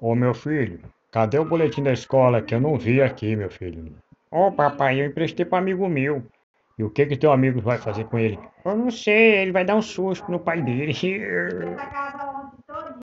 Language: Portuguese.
Ô meu filho, cadê o boletim da escola que eu não vi aqui, meu filho? Ô oh, papai, eu emprestei para amigo meu. E o que que teu amigo vai fazer com ele? Eu não sei, ele vai dar um susto no pai dele.